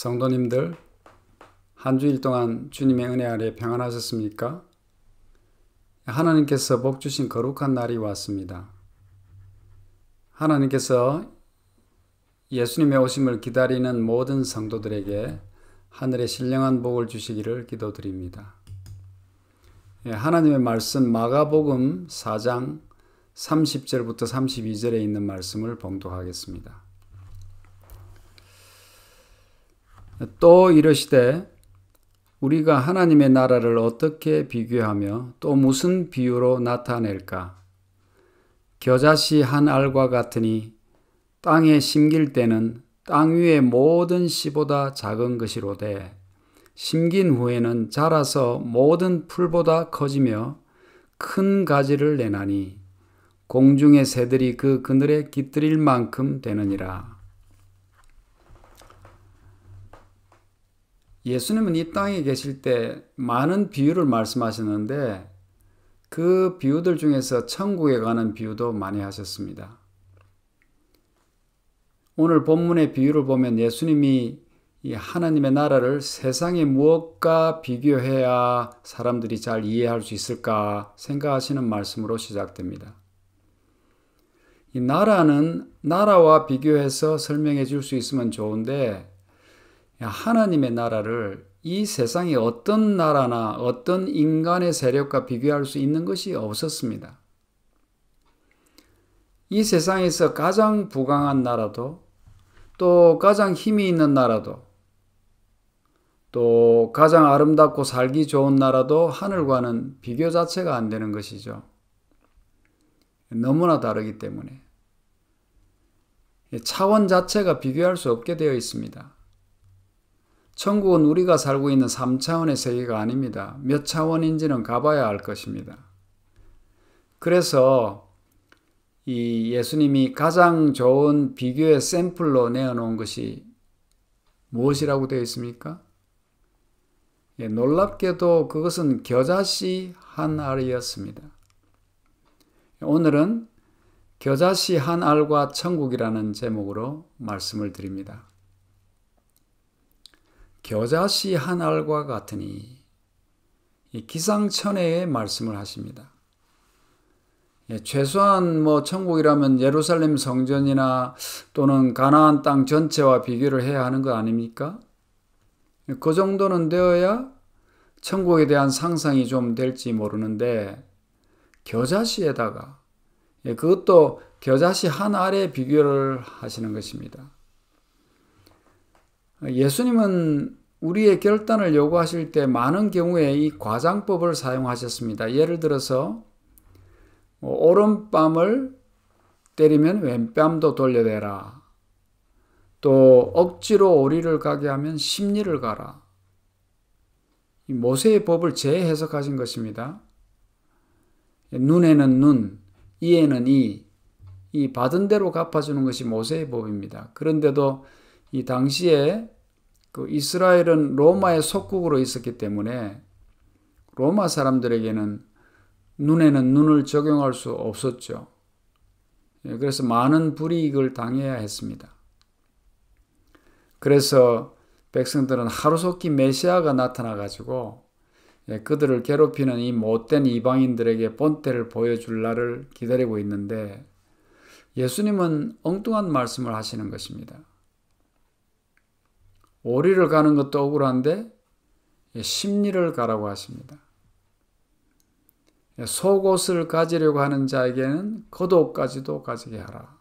성도님들, 한 주일 동안 주님의 은혜 아래 평안하셨습니까? 하나님께서 복 주신 거룩한 날이 왔습니다. 하나님께서 예수님의 오심을 기다리는 모든 성도들에게 하늘의 신령한 복을 주시기를 기도드립니다. 예, 하나님의 말씀 마가복음 4장 30절부터 32절에 있는 말씀을 봉독하겠습니다. 또이러시되 우리가 하나님의 나라를 어떻게 비교하며 또 무슨 비유로 나타낼까? 겨자씨 한 알과 같으니 땅에 심길 때는 땅 위의 모든 씨보다 작은 것이로되 심긴 후에는 자라서 모든 풀보다 커지며 큰 가지를 내나니 공중의 새들이 그 그늘에 깃들일 만큼 되느니라. 예수님은 이 땅에 계실 때 많은 비유를 말씀하셨는데 그 비유들 중에서 천국에 가는 비유도 많이 하셨습니다. 오늘 본문의 비유를 보면 예수님이 하나님의 나라를 세상의 무엇과 비교해야 사람들이 잘 이해할 수 있을까 생각하시는 말씀으로 시작됩니다. 이 나라는 나라와 비교해서 설명해 줄 수 있으면 좋은데 하나님의 나라를 이 세상의 어떤 나라나 어떤 인간의 세력과 비교할 수 있는 것이 없었습니다. 이 세상에서 가장 부강한 나라도 또 가장 힘이 있는 나라도 또 가장 아름답고 살기 좋은 나라도 하늘과는 비교 자체가 안 되는 것이죠. 너무나 다르기 때문에 예, 차원 자체가 비교할 수 없게 되어 있습니다. 천국은 우리가 살고 있는 3차원의 세계가 아닙니다. 몇 차원인지는 가봐야 알 것입니다. 그래서 이 예수님이 가장 좋은 비교의 샘플로 내어놓은 것이 무엇이라고 되어 있습니까? 예, 놀랍게도 그것은 겨자씨 한 알이었습니다. 오늘은 겨자씨 한 알과 천국이라는 제목으로 말씀을 드립니다. 겨자씨 한 알과 같으니 기상천외의 말씀을 하십니다. 예, 최소한 뭐 천국이라면 예루살렘 성전이나 또는 가나안 땅 전체와 비교를 해야 하는 거 아닙니까? 예, 그 정도는 되어야 천국에 대한 상상이 좀 될지 모르는데 겨자씨에다가 예, 그것도 겨자씨 한 알에 비교를 하시는 것입니다. 예수님은 우리의 결단을 요구하실 때 많은 경우에 이 과장법을 사용하셨습니다. 예를 들어서 뭐 오른뺨을 때리면 왼뺨도 돌려대라. 또 억지로 오리를 가게 하면 심리를 가라. 모세의 법을 재해석하신 것입니다. 눈에는 눈, 이에는 이, 이 받은 대로 갚아주는 것이 모세의 법입니다. 그런데도 이 당시에 그 이스라엘은 로마의 속국으로 있었기 때문에 로마 사람들에게는 눈에는 눈을 적용할 수 없었죠. 예, 그래서 많은 불이익을 당해야 했습니다. 그래서 백성들은 하루속히 메시아가 나타나가지고 예, 그들을 괴롭히는 이 못된 이방인들에게 본때를 보여줄 날을 기다리고 있는데 예수님은 엉뚱한 말씀을 하시는 것입니다. 오리를 가는 것도 억울한데 예, 심리를 가라고 하십니다. 예, 속옷을 가지려고 하는 자에게는 겉옷까지도 가지게 하라.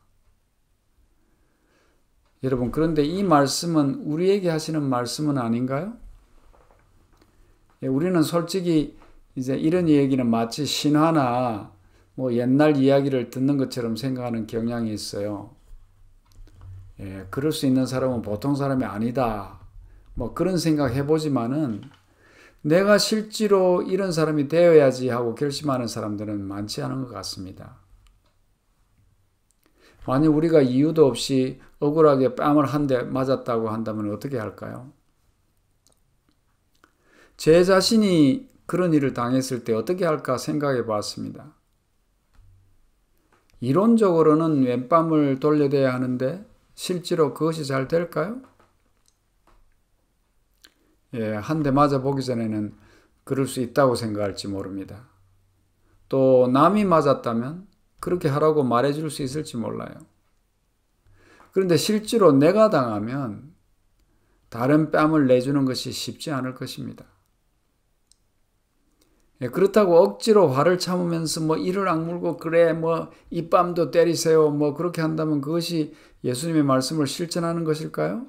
여러분, 그런데 이 말씀은 우리에게 하시는 말씀은 아닌가요? 예, 우리는 솔직히 이제 이런 얘기는 마치 신화나 뭐 옛날 이야기를 듣는 것처럼 생각하는 경향이 있어요. 예, 그럴 수 있는 사람은 보통 사람이 아니다. 뭐 그런 생각 해보지만은 내가 실제로 이런 사람이 되어야지 하고 결심하는 사람들은 많지 않은 것 같습니다. 만약 우리가 이유도 없이 억울하게 뺨을 한 대 맞았다고 한다면 어떻게 할까요? 제 자신이 그런 일을 당했을 때 어떻게 할까 생각해 봤습니다. 이론적으로는 왼밤을 돌려대야 하는데 실제로 그것이 잘 될까요? 예, 한 대 맞아 보기 전에는 그럴 수 있다고 생각할지 모릅니다. 또 남이 맞았다면 그렇게 하라고 말해줄 수 있을지 몰라요. 그런데 실제로 내가 당하면 다른 뺨을 내주는 것이 쉽지 않을 것입니다. 예, 그렇다고 억지로 화를 참으면서 뭐 이를 악물고 그래 뭐 입밤도 때리세요 뭐 그렇게 한다면 그것이 예수님의 말씀을 실천하는 것일까요?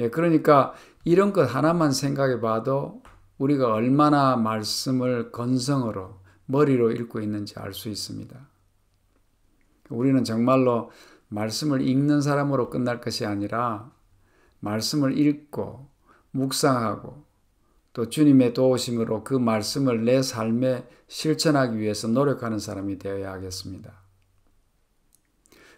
예, 그러니까 이런 것 하나만 생각해 봐도 우리가 얼마나 말씀을 건성으로 머리로 읽고 있는지 알 수 있습니다. 우리는 정말로 말씀을 읽는 사람으로 끝날 것이 아니라 말씀을 읽고 묵상하고 또 주님의 도우심으로 그 말씀을 내 삶에 실천하기 위해서 노력하는 사람이 되어야 하겠습니다.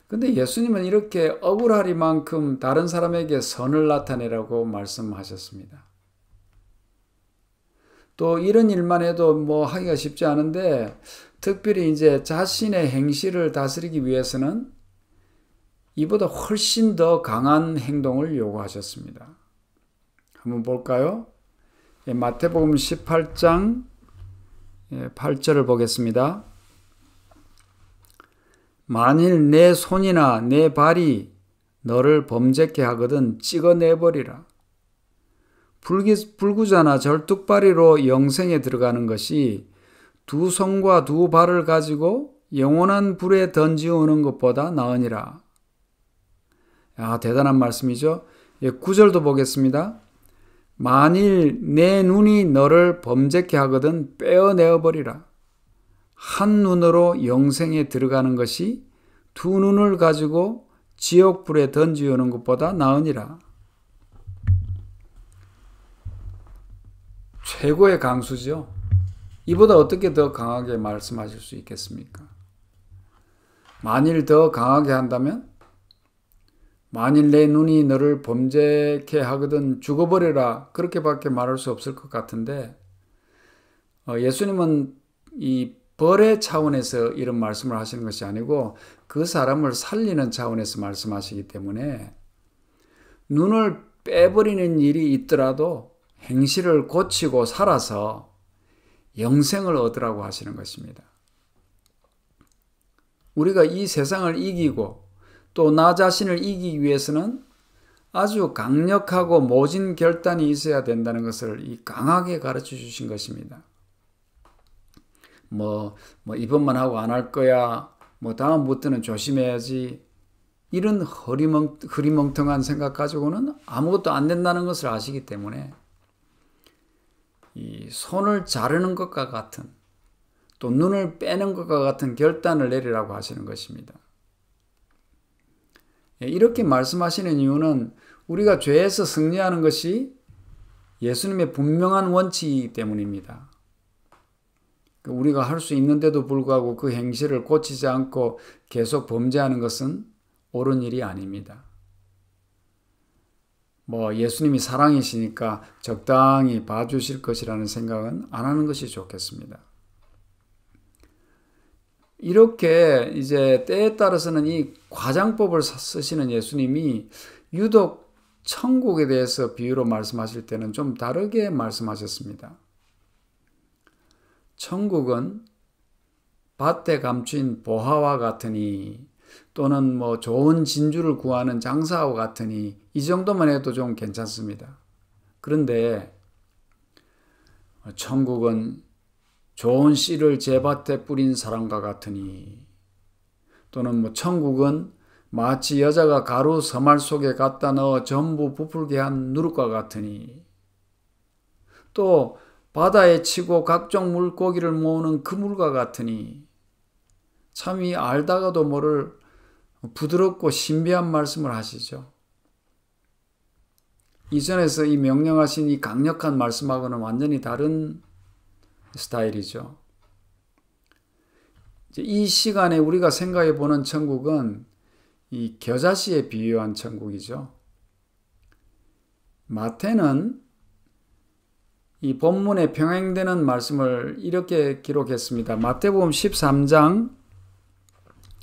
근데 예수님은 이렇게 억울하리만큼 다른 사람에게 선을 나타내라고 말씀하셨습니다. 또 이런 일만 해도 뭐 하기가 쉽지 않은데 특별히 이제 자신의 행실을 다스리기 위해서는 이보다 훨씬 더 강한 행동을 요구하셨습니다. 한번 볼까요? 예, 마태복음 18장 8절을 예, 보겠습니다. 만일 내 손이나 내 발이 너를 범죄케 하거든 찍어내버리라. 불기, 불구자나 절뚝발이로 영생에 들어가는 것이 두 손과 두 발을 가지고 영원한 불에 던지우는 것보다 나으니라. 아, 대단한 말씀이죠. 예, 절도 보겠습니다. 만일 내 눈이 너를 범죄케 하거든 빼어내어 버리라. 한 눈으로 영생에 들어가는 것이 두 눈을 가지고 지옥불에 던지우는 것보다 나으니라. 최고의 강수죠. 이보다 어떻게 더 강하게 말씀하실 수 있겠습니까? 만일 더 강하게 한다면 만일 내 눈이 너를 범죄케 하거든 죽어버려라. 그렇게밖에 말할 수 없을 것 같은데, 어, 예수님은 이 벌의 차원에서 이런 말씀을 하시는 것이 아니고 그 사람을 살리는 차원에서 말씀하시기 때문에 눈을 빼버리는 일이 있더라도 행실을 고치고 살아서 영생을 얻으라고 하시는 것입니다. 우리가 이 세상을 이기고 또나 자신을 이기기 위해서는 아주 강력하고 모진 결단이 있어야 된다는 것을 이 강하게 가르쳐 주신 것입니다. 뭐, 뭐, 이번만 하고 안 할 거야. 뭐, 다음부터는 조심해야지. 이런 허리멍, 허리멍텅한 생각 가지고는 아무것도 안 된다는 것을 아시기 때문에 이 손을 자르는 것과 같은 또 눈을 빼는 것과 같은 결단을 내리라고 하시는 것입니다. 예, 이렇게 말씀하시는 이유는 우리가 죄에서 승리하는 것이 예수님의 분명한 원칙이기 때문입니다. 그 우리가 할 수 있는데도 불구하고 그 행실을 고치지 않고 계속 범죄하는 것은 옳은 일이 아닙니다. 뭐 예수님이 사랑이시니까 적당히 봐주실 것이라는 생각은 안 하는 것이 좋겠습니다. 이렇게 이제 때에 따라서는 이 과장법을 쓰시는 예수님이 유독 천국에 대해서 비유로 말씀하실 때는 좀 다르게 말씀하셨습니다. 천국은 밭에 감춘 보화와 같으니 또는 뭐 좋은 진주를 구하는 장사와 같으니 이 정도만 해도 좀 괜찮습니다. 그런데 천국은 좋은 씨를 제밭에 뿌린 사람과 같으니 또는 뭐 천국은 마치 여자가 가루 서말 속에 갖다 넣어 전부 부풀게 한 누룩과 같으니 또 바다에 치고 각종 물고기를 모으는 그물과 같으니 참 이 알다가도 모를 부드럽고 신비한 말씀을 하시죠. 이전에서 이 명령하신 이 강력한 말씀하고는 완전히 다른 스타일이죠. 이 시간에 우리가 생각해 보는 천국은 이 겨자씨에 비유한 천국이죠. 마태는 이 본문에 평행되는 말씀을 이렇게 기록했습니다. 마태복음 13장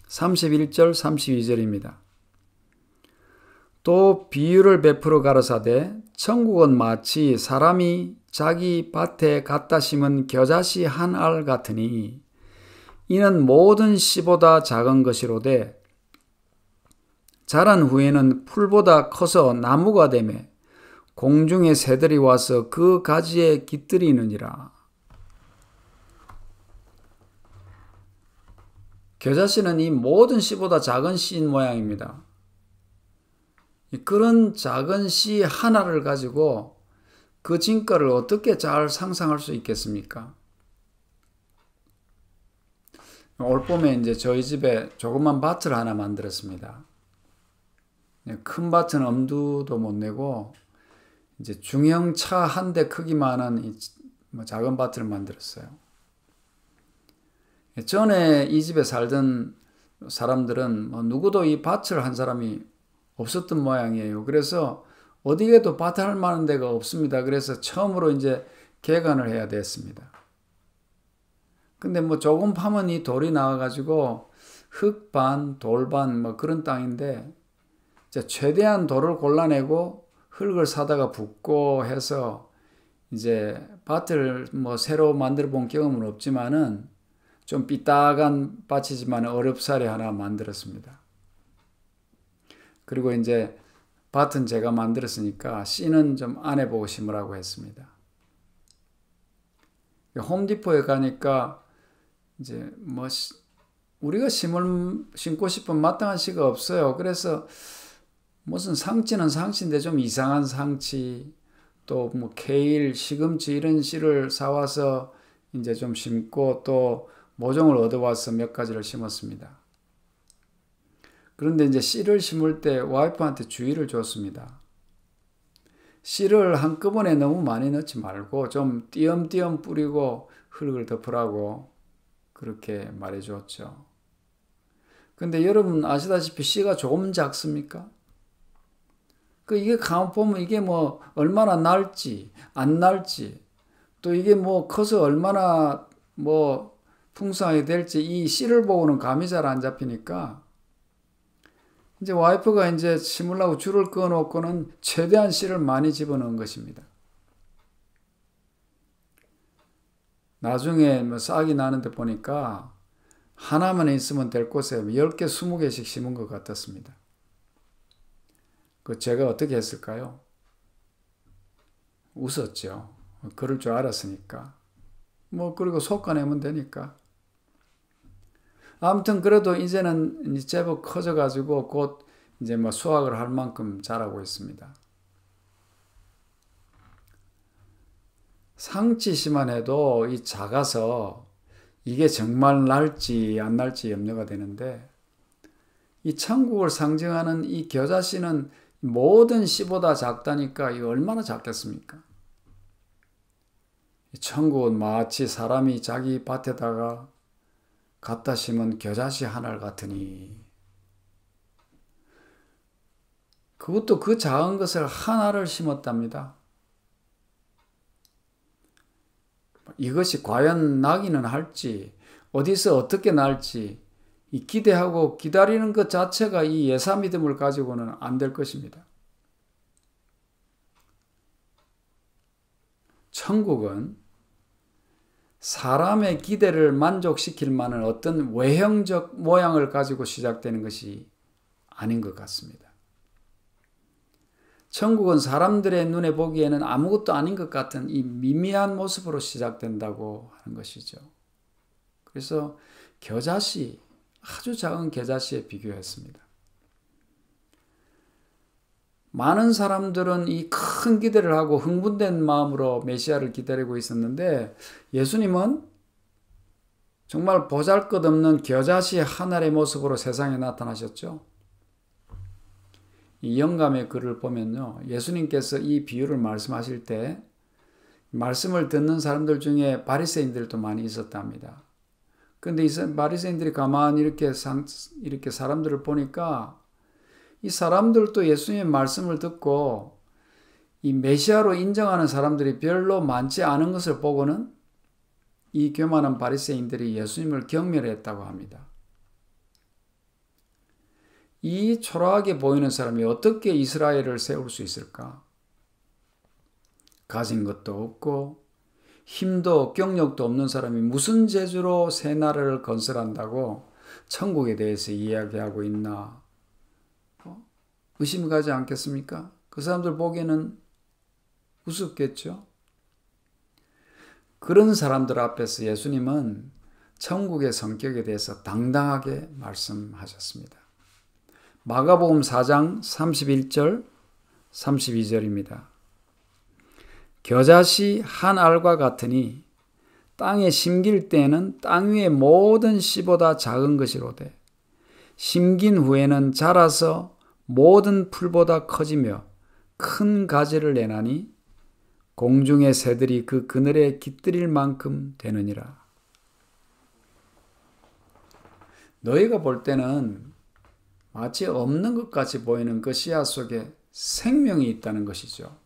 31절 32절입니다. 또 비유를 베풀어 가르사대 천국은 마치 사람이 자기 밭에 갖다 심은 겨자씨 한 알 같으니 이는 모든 씨보다 작은 것이로되 자란 후에는 풀보다 커서 나무가 되매 공중의 새들이 와서 그 가지에 깃들이느니라. 겨자씨는 이 모든 씨보다 작은 씨인 모양입니다. 그런 작은 씨 하나를 가지고 그 진가를 어떻게 잘 상상할 수 있겠습니까? 올 봄에 이제 저희 집에 조그만 밭을 하나 만들었습니다. 네, 큰 밭은 엄두도 못 내고 이제 중형 차한 대 크기만한 뭐 작은 밭을 만들었어요. 네, 전에 이 집에 살던 사람들은 뭐 누구도 이 밭을 한 사람이 없었던 모양이에요. 그래서 어디에도 바탈할 만한 데가 없습니다. 그래서 처음으로 이제 개관을 해야 됐습니다. 근데 뭐 조금 파면 이 돌이 나와가지고 흙반, 돌반 뭐 그런 땅인데 최대한 돌을 골라내고 흙을 사다가 붓고 해서 이제 밭을 뭐 새로 만들어 본 경험은 없지만은 좀 삐딱한 밭이지만 어렵사리 하나 만들었습니다. 그리고 이제 밭은 제가 만들었으니까 씨는 좀 안 해보고 심으라고 했습니다. 홈디포에 가니까 이제 뭐 우리가 심을 심고 싶은 마땅한 씨가 없어요. 그래서 무슨 상치는 상치인데 좀 이상한 상치 또 뭐 케일, 시금치 이런 씨를 사와서 이제 좀 심고 또 모종을 얻어와서 몇 가지를 심었습니다. 그런데 이제 씨를 심을 때 와이프한테 주의를 줬습니다. 씨를 한꺼번에 너무 많이 넣지 말고 좀 띄엄띄엄 뿌리고 흙을 덮으라고 그렇게 말해줬죠. 근데 여러분 아시다시피 씨가 조금 작습니까? 그 이게 가만 보면 이게 뭐 얼마나 날지 안 날지 또 이게 뭐 커서 얼마나 뭐 풍성하게 될지 이 씨를 보고는 감이 잘 안 잡히니까 이제 와이프가 이제 심으려고 줄을 끊어놓고는 최대한 씨를 많이 집어넣은 것입니다. 나중에 뭐 싹이 나는데 보니까 하나만 있으면 될 곳에 10개, 뭐 20개씩 심은 것 같았습니다. 그 제가 어떻게 했을까요? 웃었죠. 그럴 줄 알았으니까. 뭐, 그리고 속아내면 되니까. 아무튼 그래도 이제는 제법 커져가지고 곧 이제 뭐 수학을 할 만큼 잘하고 있습니다. 상치시만 해도 이 작아서 이게 정말 날지 안 날지 염려가 되는데 이 천국을 상징하는 이 겨자씨는 모든 씨보다 작다니까 이 얼마나 작겠습니까? 천국은 마치 사람이 자기 밭에다가 갖다 심은 겨자씨 하나를 같으니 그것도 그 작은 것을 하나를 심었답니다. 이것이 과연 나기는 할지 어디서 어떻게 날지 기대하고 기다리는 것 자체가 이 예사 믿음을 가지고는 안 될 것입니다. 천국은 사람의 기대를 만족시킬 만한 어떤 외형적 모양을 가지고 시작되는 것이 아닌 것 같습니다. 천국은 사람들의 눈에 보기에는 아무것도 아닌 것 같은 이 미미한 모습으로 시작된다고 하는 것이죠. 그래서 겨자씨, 아주 작은 겨자씨에 비교했습니다. 많은 사람들은 이 큰 기대를 하고 흥분된 마음으로 메시아를 기다리고 있었는데 예수님은 정말 보잘것없는 겨자씨 하나의 모습으로 세상에 나타나셨죠. 이 영감의 글을 보면요. 예수님께서 이 비유를 말씀하실 때 말씀을 듣는 사람들 중에 바리새인들도 많이 있었답니다. 근데 이 바리새인들이 가만히 이렇게 상, 이렇게 사람들을 보니까 이 사람들도 예수님의 말씀을 듣고 이 메시아로 인정하는 사람들이 별로 많지 않은 것을 보고는 이 교만한 바리새인들이 예수님을 경멸했다고 합니다. 이 초라하게 보이는 사람이 어떻게 이스라엘을 세울 수 있을까? 가진 것도 없고 힘도 경력도 없는 사람이 무슨 재주로 새 나라를 건설한다고 천국에 대해서 이야기하고 있나 의심을 가지 않겠습니까? 그 사람들 보기에는 우습겠죠? 그런 사람들 앞에서 예수님은 천국의 성격에 대해서 당당하게 말씀하셨습니다. 마가복음 4장 31절 32절입니다. 겨자씨 한 알과 같으니 땅에 심길 때에는 땅 위의 모든 씨보다 작은 것이로되 심긴 후에는 자라서 모든 풀보다 커지며 큰 가지를 내나니 공중의 새들이 그 그늘에 깃들일 만큼 되느니라. 너희가 볼 때는 마치 없는 것 같이 보이는 그 씨앗 속에 생명이 있다는 것이죠.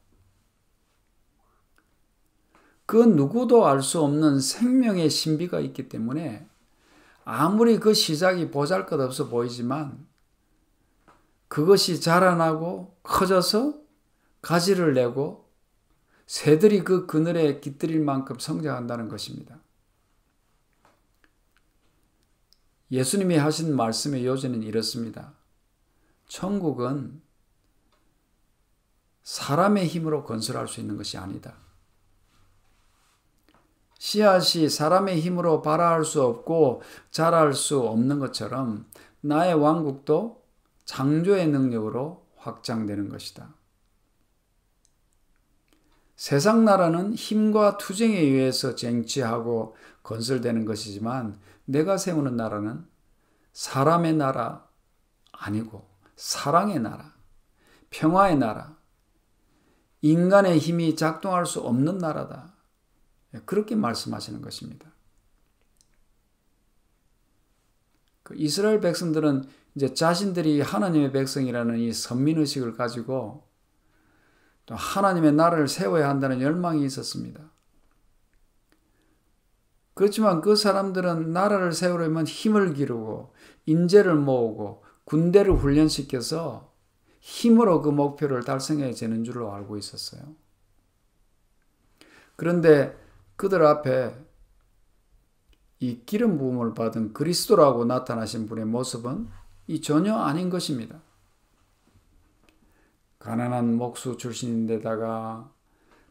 그 누구도 알 수 없는 생명의 신비가 있기 때문에 아무리 그 시작이 보잘 것 없어 보이지만 그것이 자라나고 커져서 가지를 내고 새들이 그 그늘에 깃들일 만큼 성장한다는 것입니다. 예수님이 하신 말씀의 요지는 이렇습니다. 천국은 사람의 힘으로 건설할 수 있는 것이 아니다. 씨앗이 사람의 힘으로 발아할 수 없고 자랄 수 없는 것처럼 나의 왕국도 창조의 능력으로 확장되는 것이다. 세상 나라는 힘과 투쟁에 의해서 쟁취하고 건설되는 것이지만 내가 세우는 나라는 사람의 나라 아니고 사랑의 나라, 평화의 나라, 인간의 힘이 작동할 수 없는 나라다. 그렇게 말씀하시는 것입니다. 그 이스라엘 백성들은 이제 자신들이 하나님의 백성이라는 이 선민의식을 가지고 또 하나님의 나라를 세워야 한다는 열망이 있었습니다. 그렇지만 그 사람들은 나라를 세우려면 힘을 기르고 인재를 모으고 군대를 훈련시켜서 힘으로 그 목표를 달성해야 되는 줄로 알고 있었어요. 그런데 그들 앞에 이 기름 부음을 받은 그리스도라고 나타나신 분의 모습은 이 전혀 아닌 것입니다. 가난한 목수 출신인데다가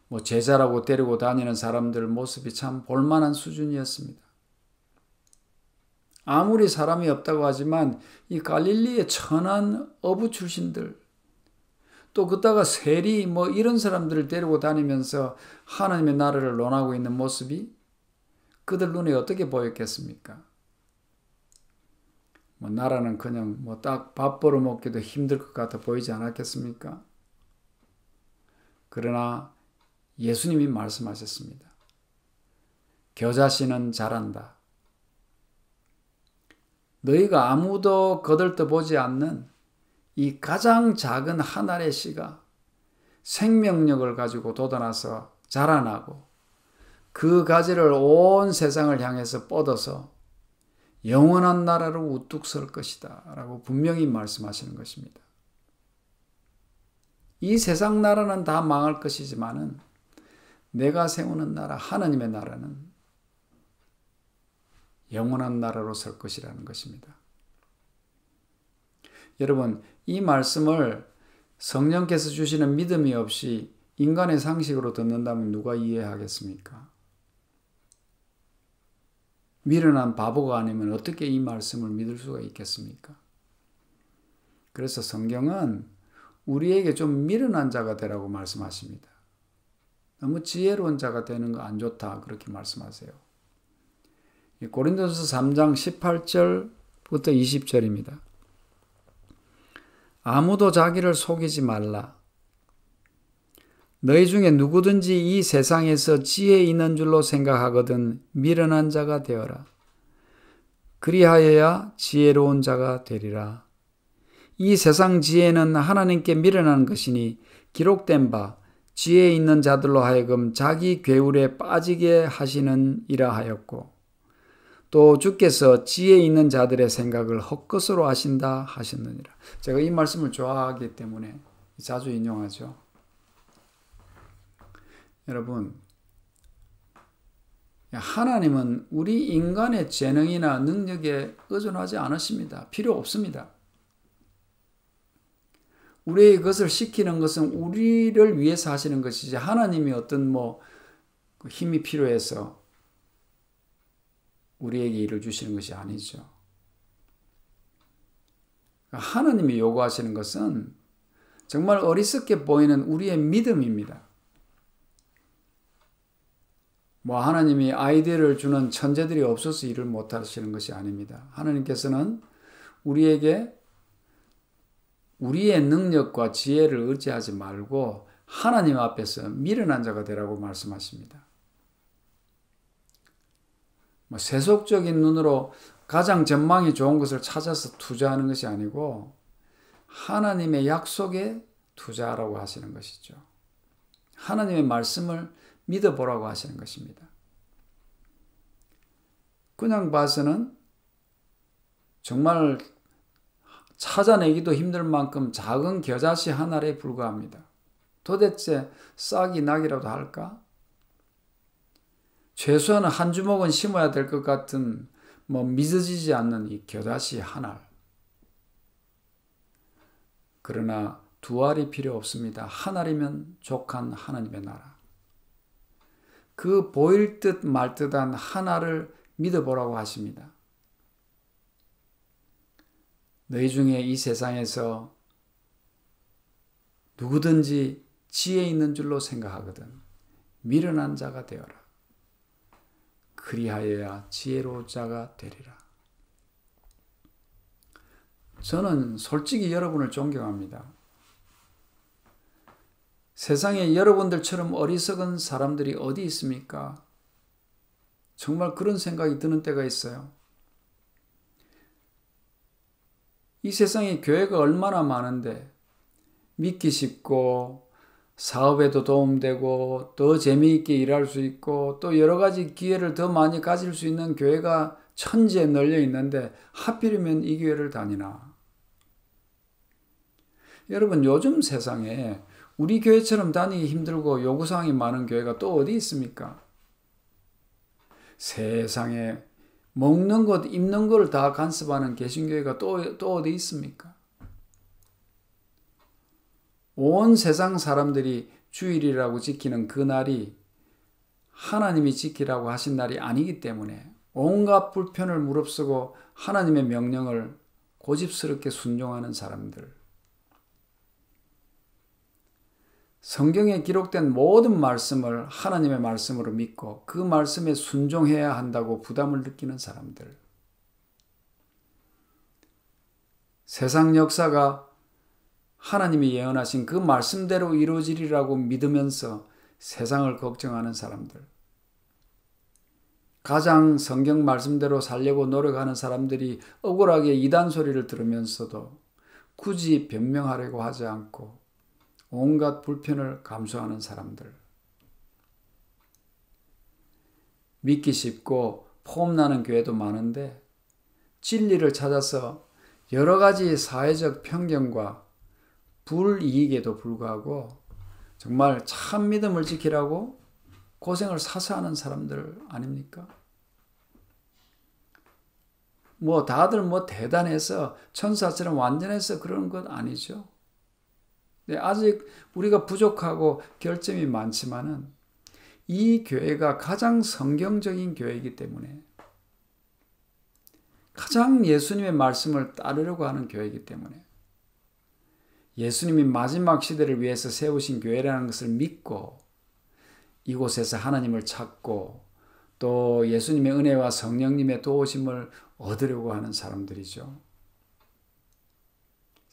뭐 제자라고 데리고 다니는 사람들 모습이 참 볼만한 수준이었습니다. 아무리 사람이 없다고 하지만 이 갈릴리의 천한 어부 출신들 또 그따가 세리 뭐 이런 사람들을 데리고 다니면서 하나님의 나라를 논하고 있는 모습이 그들 눈에 어떻게 보였겠습니까? 뭐 나라는 그냥 뭐 딱밥 벌어 먹기도 힘들 것 같아 보이지 않았겠습니까? 그러나 예수님이 말씀하셨습니다. 겨자씨는 자란다. 너희가 아무도 거들떠보지 않는 이 가장 작은 하나의 씨가 생명력을 가지고 돋아나서 자라나고 그 가지를 온 세상을 향해서 뻗어서 영원한 나라로 우뚝 설 것이다. 라고 분명히 말씀하시는 것입니다. 이 세상 나라는 다 망할 것이지만 내가 세우는 나라, 하나님의 나라는 영원한 나라로 설 것이라는 것입니다. 여러분, 이 말씀을 성령께서 주시는 믿음이 없이 인간의 상식으로 듣는다면 누가 이해하겠습니까? 미련한 바보가 아니면 어떻게 이 말씀을 믿을 수가 있겠습니까? 그래서 성경은 우리에게 좀 미련한 자가 되라고 말씀하십니다. 너무 지혜로운 자가 되는 거 안 좋다. 그렇게 말씀하세요. 고린도서 3장 18절부터 20절입니다. 아무도 자기를 속이지 말라. 너희 중에 누구든지 이 세상에서 지혜 있는 줄로 생각하거든 미련한 자가 되어라. 그리하여야 지혜로운 자가 되리라. 이 세상 지혜는 하나님께 미련한 것이니 기록된 바 지혜 있는 자들로 하여금 자기 괴울에 빠지게 하시는 이라 하였고 또 주께서 지혜 있는 자들의 생각을 헛것으로 하신다 하셨느니라. 제가 이 말씀을 좋아하기 때문에 자주 인용하죠. 여러분, 하나님은 우리 인간의 재능이나 능력에 의존하지 않으십니다. 필요 없습니다. 우리의 것을 시키는 것은 우리를 위해서 하시는 것이지 하나님이 어떤 뭐 그 힘이 필요해서 우리에게 일을 주시는 것이 아니죠. 하나님이 요구하시는 것은 정말 어리석게 보이는 우리의 믿음입니다. 뭐 하나님이 아이디어를 주는 천재들이 없어서 일을 못 하시는 것이 아닙니다. 하나님께서는 우리에게 우리의 능력과 지혜를 의지하지 말고 하나님 앞에서 미련한 자가 되라고 말씀하십니다. 뭐 세속적인 눈으로 가장 전망이 좋은 것을 찾아서 투자하는 것이 아니고 하나님의 약속에 투자하라고 하시는 것이죠. 하나님의 말씀을 믿어보라고 하시는 것입니다. 그냥 봐서는 정말 찾아내기도 힘들 만큼 작은 겨자씨 하나에 불과합니다. 도대체 싹이 나기라도 할까? 최소한 한 주먹은 심어야 될 것 같은 뭐 믿어지지 않는 이 겨자씨 하나. 그러나 두 알이 필요 없습니다. 한 알이면 족한 하나님의 나라. 그 보일 듯 말 듯한 하나를 믿어보라고 하십니다. 너희 중에 이 세상에서 누구든지 지혜 있는 줄로 생각하거든. 미련한 자가 되어라. 그리하여야 지혜로운 자가 되리라. 저는 솔직히 여러분을 존경합니다. 세상에 여러분들처럼 어리석은 사람들이 어디 있습니까? 정말 그런 생각이 드는 때가 있어요. 이 세상에 교회가 얼마나 많은데 믿기 쉽고 사업에도 도움되고 더 재미있게 일할 수 있고 또 여러 가지 기회를 더 많이 가질 수 있는 교회가 천지에 널려 있는데 하필이면 이 교회를 다니나. 여러분 요즘 세상에 우리 교회처럼 다니기 힘들고 요구사항이 많은 교회가 또 어디 있습니까? 세상에 먹는 것, 입는 걸다 간섭하는 개신교회가 또, 또 어디 있습니까? 온 세상 사람들이 주일이라고 지키는 그날이 하나님이 지키라고 하신 날이 아니기 때문에 온갖 불편을 무릅쓰고 하나님의 명령을 고집스럽게 순종하는 사람들. 성경에 기록된 모든 말씀을 하나님의 말씀으로 믿고 그 말씀에 순종해야 한다고 부담을 느끼는 사람들. 세상 역사가 하나님이 예언하신 그 말씀대로 이루어지리라고 믿으면서 세상을 걱정하는 사람들. 가장 성경 말씀대로 살려고 노력하는 사람들이 억울하게 이단 소리를 들으면서도 굳이 변명하려고 하지 않고 온갖 불편을 감수하는 사람들. 믿기 쉽고 폼나는 교회도 많은데 진리를 찾아서 여러 가지 사회적 편견과 불이익에도 불구하고 정말 참 믿음을 지키라고 고생을 사서하는 사람들 아닙니까? 뭐 다들 뭐 대단해서 천사처럼 완전해서 그런 것 아니죠. 네, 아직 우리가 부족하고 결점이 많지만은 이 교회가 가장 성경적인 교회이기 때문에 가장 예수님의 말씀을 따르려고 하는 교회이기 때문에 예수님이 마지막 시대를 위해서 세우신 교회라는 것을 믿고 이곳에서 하나님을 찾고 또 예수님의 은혜와 성령님의 도우심을 얻으려고 하는 사람들이죠.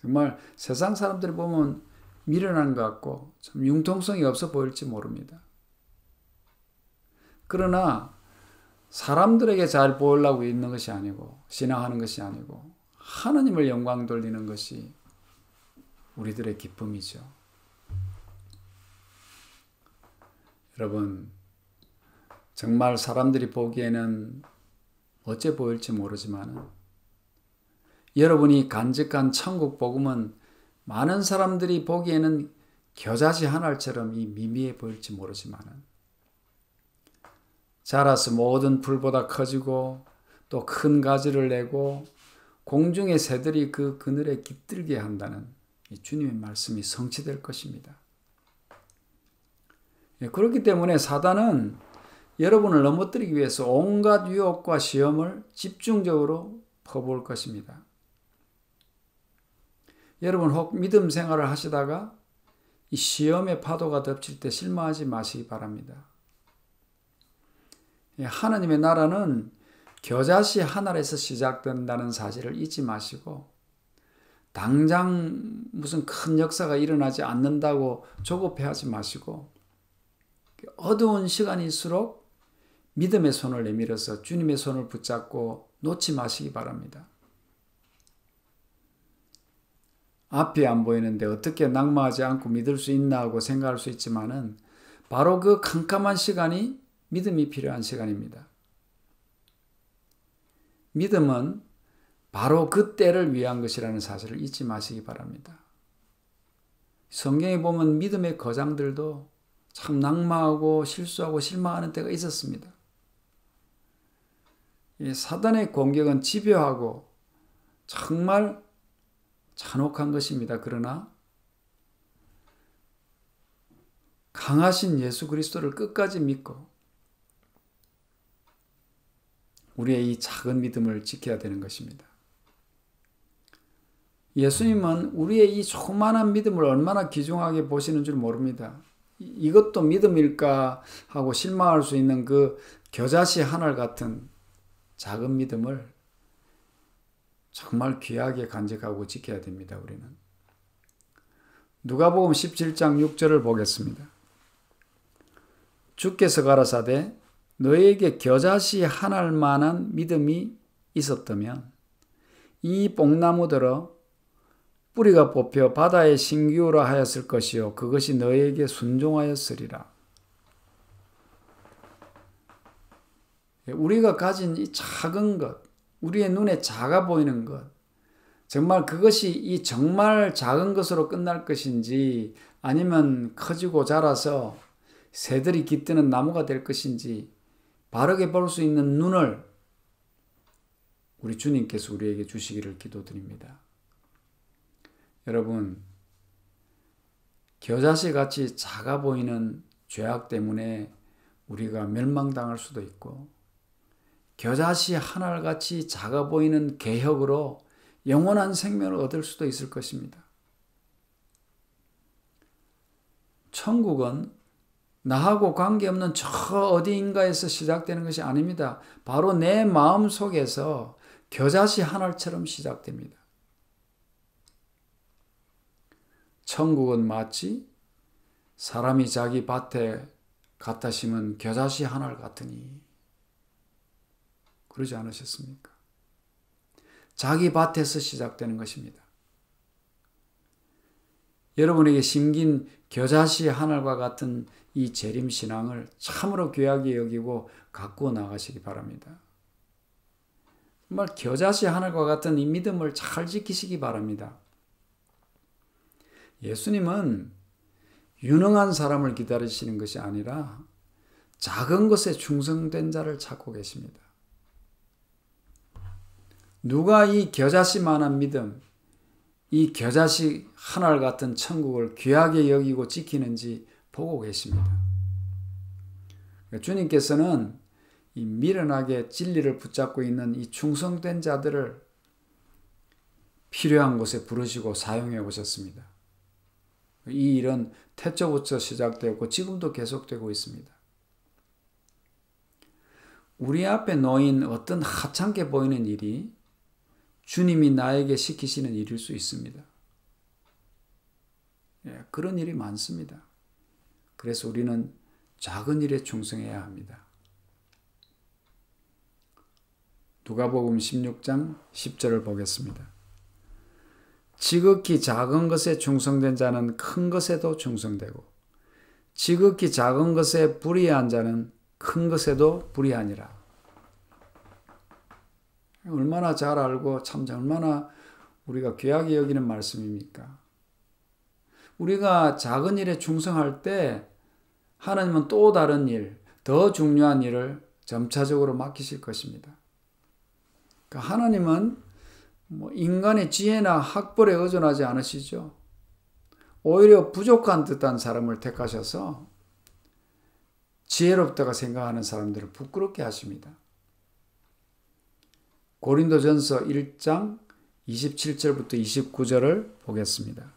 정말 세상 사람들 을 보면 미련한 것 같고 참 융통성이 없어 보일지 모릅니다. 그러나 사람들에게 잘 보이려고 있는 것이 아니고 신앙하는 것이 아니고 하나님을 영광 돌리는 것이 우리들의 기쁨이죠. 여러분 정말 사람들이 보기에는 어째 보일지 모르지만 여러분이 간직한 천국 복음은 많은 사람들이 보기에는 겨자지 하 알처럼 이 미미해 보일지 모르지만 자라서 모든 풀보다 커지고 또 큰 가지를 내고 공중의 새들이 그 그늘에 깃들게 한다는 주님의 말씀이 성취될 것입니다. 예, 그렇기 때문에 사단은 여러분을 넘어뜨리기 위해서 온갖 유혹과 시험을 집중적으로 퍼부을 것입니다. 여러분 혹 믿음 생활을 하시다가 이 시험의 파도가 덮칠 때 실망하지 마시기 바랍니다. 예, 하나님의 나라는 겨자씨 하나에서 시작된다는 사실을 잊지 마시고 당장 무슨 큰 역사가 일어나지 않는다고 조급해하지 마시고 어두운 시간일수록 믿음의 손을 내밀어서 주님의 손을 붙잡고 놓지 마시기 바랍니다. 앞이 안 보이는데 어떻게 낙마하지 않고 믿을 수 있나 하고 생각할 수 있지만은 바로 그 캄캄한 시간이 믿음이 필요한 시간입니다. 믿음은 바로 그 때를 위한 것이라는 사실을 잊지 마시기 바랍니다. 성경에 보면 믿음의 거장들도 참 낙마하고 실수하고 실망하는 때가 있었습니다. 사단의 공격은 집요하고 정말 잔혹한 것입니다. 그러나 강하신 예수 그리스도를 끝까지 믿고 우리의 이 작은 믿음을 지켜야 되는 것입니다. 예수님은 우리의 이 조그만한 믿음을 얼마나 귀중하게 보시는 줄 모릅니다. 이것도 믿음일까 하고 실망할 수 있는 그 겨자씨 하늘 같은 작은 믿음을 정말 귀하게 간직하고 지켜야 됩니다. 우리는. 누가복음 17장 6절을 보겠습니다. 주께서 가라사대 너에게 겨자씨 한 알만한 믿음이 있었다면 이 뽕나무들어 뿌리가 뽑혀 바다에 신기우라 하였을 것이요 그것이 너에게 순종하였으리라. 우리가 가진 이 작은 것 우리의 눈에 작아 보이는 것, 정말 그것이 이 정말 작은 것으로 끝날 것인지 아니면 커지고 자라서 새들이 깃드는 나무가 될 것인지 바르게 볼 수 있는 눈을 우리 주님께서 우리에게 주시기를 기도드립니다. 여러분, 겨자씨 같이 작아 보이는 죄악 때문에 우리가 멸망당할 수도 있고, 겨자씨 하늘같이 작아 보이는 개혁으로 영원한 생명을 얻을 수도 있을 것입니다. 천국은 나하고 관계없는 저 어디인가에서 시작되는 것이 아닙니다. 바로 내 마음 속에서 겨자씨 하나처럼 시작됩니다. 천국은 마치 사람이 자기 밭에 갖다 심은 겨자씨 하나 같으니 그러지 않으셨습니까? 자기 밭에서 시작되는 것입니다. 여러분에게 심긴 겨자씨 하늘과 같은 이 재림 신앙을 참으로 귀하게 여기고 갖고 나가시기 바랍니다. 정말 겨자씨 하늘과 같은 이 믿음을 잘 지키시기 바랍니다. 예수님은 유능한 사람을 기다리시는 것이 아니라 작은 것에 충성된 자를 찾고 계십니다. 누가 이 겨자씨만한 믿음, 이 겨자씨 하늘 같은 천국을 귀하게 여기고 지키는지 보고 계십니다. 그러니까 주님께서는 이 미련하게 진리를 붙잡고 있는 이 충성된 자들을 필요한 곳에 부르시고 사용해 오셨습니다. 이 일은 태초부터 시작되었고 지금도 계속되고 있습니다. 우리 앞에 놓인 어떤 하찮게 보이는 일이 주님이 나에게 시키시는 일일 수 있습니다. 예, 그런 일이 많습니다. 그래서 우리는 작은 일에 충성해야 합니다. 누가복음 16장 10절을 보겠습니다. 지극히 작은 것에 충성된 자는 큰 것에도 충성되고 지극히 작은 것에 불의한 자는 큰 것에도 불의하니라. 얼마나 잘 알고 참 얼마나 우리가 귀하게 여기는 말씀입니까? 우리가 작은 일에 충성할 때 하나님은 또 다른 일, 더 중요한 일을 점차적으로 맡기실 것입니다. 그러니까 하나님은 뭐 인간의 지혜나 학벌에 의존하지 않으시죠. 오히려 부족한 듯한 사람을 택하셔서 지혜롭다고 생각하는 사람들을 부끄럽게 하십니다. 고린도전서 1장 27절부터 29절을 보겠습니다.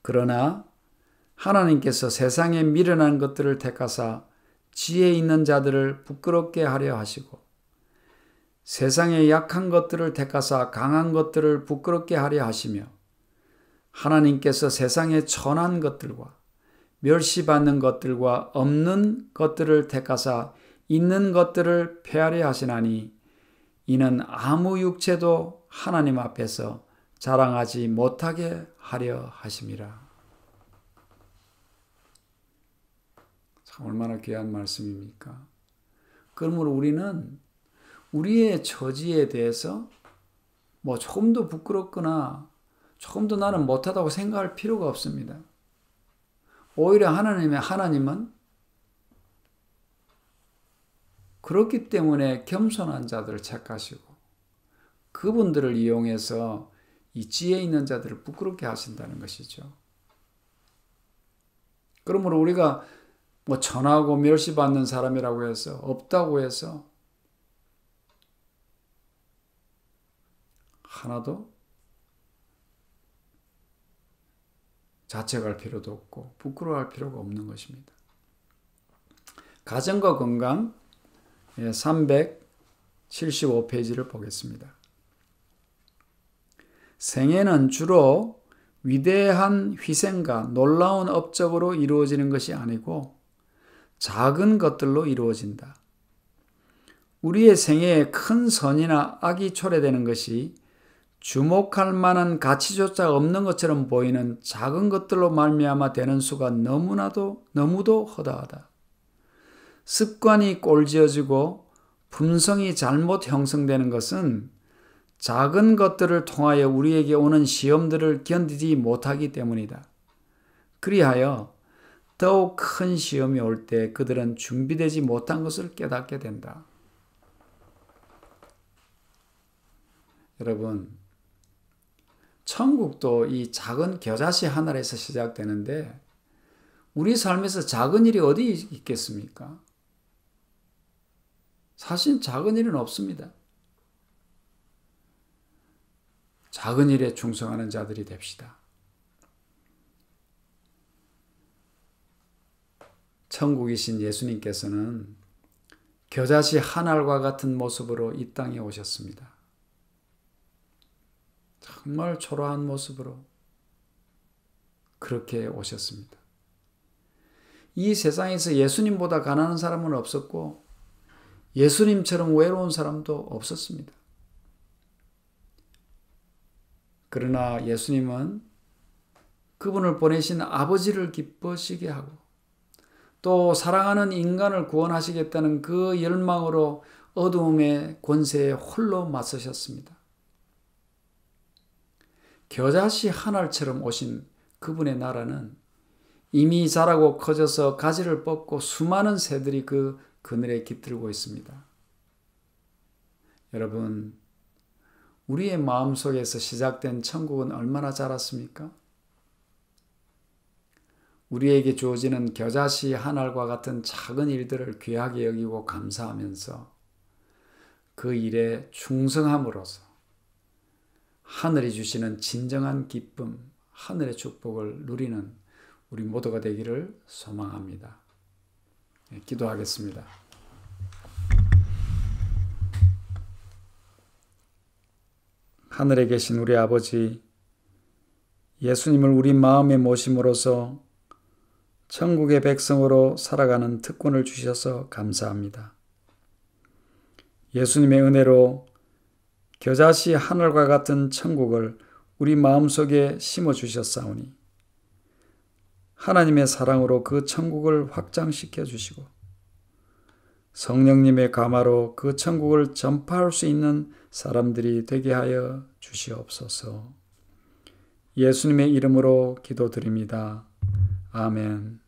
그러나 하나님께서 세상에 미련한 것들을 택하사 지혜 있는 자들을 부끄럽게 하려 하시고 세상의 약한 것들을 택하사 강한 것들을 부끄럽게 하려 하시며 하나님께서 세상의 천한 것들과 멸시받는 것들과 없는 것들을 택하사 있는 것들을 폐하려 하시나니 이는 아무 육체도 하나님 앞에서 자랑하지 못하게 하려 하심이라. 참 얼마나 귀한 말씀입니까? 그러므로 우리는 우리의 처지에 대해서 뭐 조금 더 부끄럽거나 조금 더 나는 못하다고 생각할 필요가 없습니다. 오히려 하나님의 하나님은 그렇기 때문에 겸손한 자들을 택하시고 그분들을 이용해서 이 지혜 있는 자들을 부끄럽게 하신다는 것이죠. 그러므로 우리가 뭐 천하고 멸시받는 사람이라고 해서 없다고 해서 하나도 자책할 필요도 없고 부끄러워할 필요가 없는 것입니다. 가정과 건강, 375페이지를 예, 보겠습니다. 생애는 주로 위대한 희생과 놀라운 업적으로 이루어지는 것이 아니고 작은 것들로 이루어진다. 우리의 생애에 큰 선이나 악이 초래되는 것이 주목할 만한 가치조차 없는 것처럼 보이는 작은 것들로 말미암아 되는 수가 너무나도 너무도 허다하다. 습관이 꼴지어지고 품성이 잘못 형성되는 것은 작은 것들을 통하여 우리에게 오는 시험들을 견디지 못하기 때문이다. 그리하여 더욱 큰 시험이 올 때 그들은 준비되지 못한 것을 깨닫게 된다. 여러분, 천국도 이 작은 겨자씨 하나에서 시작되는데 우리 삶에서 작은 일이 어디 있겠습니까? 사실 작은 일은 없습니다. 작은 일에 충성하는 자들이 됩시다. 천국이신 예수님께서는 겨자씨 한 알과 같은 모습으로 이 땅에 오셨습니다. 정말 초라한 모습으로 그렇게 오셨습니다. 이 세상에서 예수님보다 가난한 사람은 없었고 예수님처럼 외로운 사람도 없었습니다. 그러나 예수님은 그분을 보내신 아버지를 기뻐시게 하고 또 사랑하는 인간을 구원하시겠다는 그 열망으로 어두움의 권세에 홀로 맞서셨습니다. 겨자씨 한 알처럼 오신 그분의 나라는 이미 자라고 커져서 가지를 뻗고 수많은 새들이 그 그늘에 깃들고 있습니다. 여러분, 우리의 마음 속에서 시작된 천국은 얼마나 자랐습니까? 우리에게 주어지는 겨자씨 한 알과 같은 작은 일들을 귀하게 여기고 감사하면서 그 일에 충성함으로써 하늘이 주시는 진정한 기쁨, 하늘의 축복을 누리는 우리 모두가 되기를 소망합니다. 예, 기도하겠습니다. 하늘에 계신 우리 아버지, 예수님을 우리 마음에 모심으로써 천국의 백성으로 살아가는 특권을 주셔서 감사합니다. 예수님의 은혜로 겨자씨 하늘과 같은 천국을 우리 마음속에 심어 주셨사오니 하나님의 사랑으로 그 천국을 확장시켜 주시고 성령님의 가마로그 천국을 전파할 수 있는 사람들이 되게 하여 주시옵소서. 예수님의 이름으로 기도드립니다. 아멘.